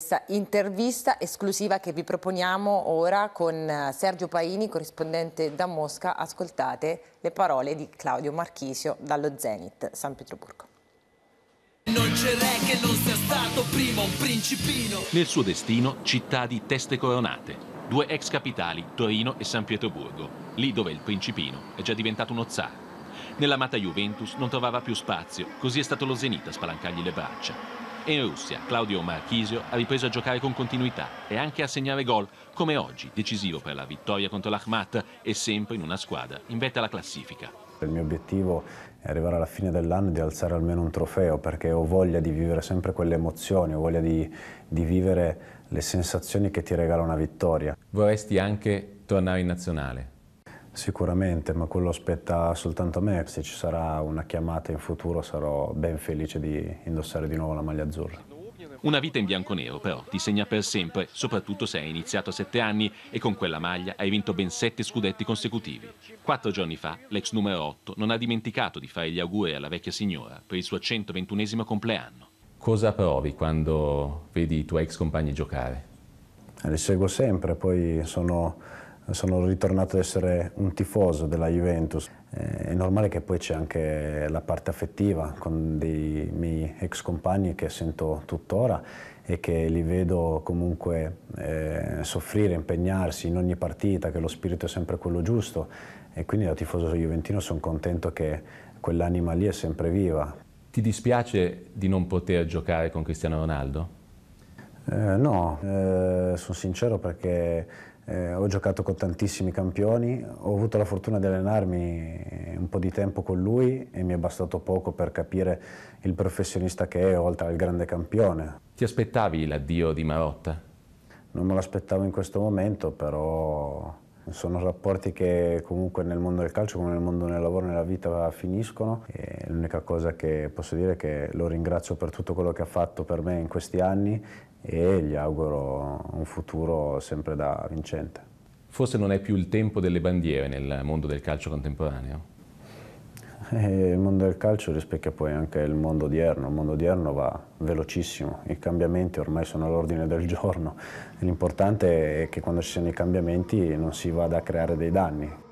Questa intervista esclusiva che vi proponiamo ora con eh, Sergio Paini, corrispondente da Mosca, ascoltate le parole di Claudio Marchisio dallo Zenit San Pietroburgo. Non c'è re che non sia stato prima un principino. Nel suo destino, città di teste coronate, due ex capitali, Torino e San Pietroburgo, lì dove il principino è già diventato uno zar. Nell'amata Juventus non trovava più spazio, così è stato lo Zenit a spalancargli le braccia e In Russia, Claudio Marchisio ha ripreso a giocare con continuità e anche a segnare gol, come oggi, decisivo per la vittoria contro l'Ahmat e sempre in una squadra in vetta alla classifica. Il mio obiettivo è arrivare alla fine dell'anno e di alzare almeno un trofeo perché ho voglia di vivere sempre quelle emozioni, ho voglia di, di vivere le sensazioni che ti regala una vittoria. Vorresti anche tornare in nazionale? Sicuramente, ma quello aspetta soltanto a me. Se ci sarà una chiamata in futuro sarò ben felice di indossare di nuovo la maglia azzurra. Una vita in bianco-nero però ti segna per sempre, soprattutto se hai iniziato a sette anni e con quella maglia hai vinto ben sette scudetti consecutivi. Quattro giorni fa l'ex numero 8 non ha dimenticato di fare gli auguri alla vecchia signora per il suo 121 compleanno. Cosa provi quando vedi i tuoi ex compagni giocare? Eh, Le seguo sempre, poi sono sono ritornato ad essere un tifoso della Juventus. Eh, è normale che poi c'è anche la parte affettiva con dei miei ex compagni che sento tuttora e che li vedo comunque eh, soffrire, impegnarsi in ogni partita, che lo spirito è sempre quello giusto e quindi da tifoso juventino sono contento che quell'anima lì è sempre viva. Ti dispiace di non poter giocare con Cristiano Ronaldo? Eh, no, eh, sono sincero perché eh, ho giocato con tantissimi campioni, ho avuto la fortuna di allenarmi un po' di tempo con lui e mi è bastato poco per capire il professionista che è oltre al grande campione. Ti aspettavi l'addio di Marotta? Non me l'aspettavo in questo momento, però sono rapporti che comunque nel mondo del calcio come nel mondo del lavoro nella vita finiscono e l'unica cosa che posso dire è che lo ringrazio per tutto quello che ha fatto per me in questi anni e gli auguro un futuro sempre da vincente. Forse non è più il tempo delle bandiere nel mondo del calcio contemporaneo? il mondo del calcio rispecchia poi anche il mondo odierno, il mondo odierno va velocissimo, i cambiamenti ormai sono all'ordine del giorno, l'importante è che quando ci siano i cambiamenti non si vada a creare dei danni.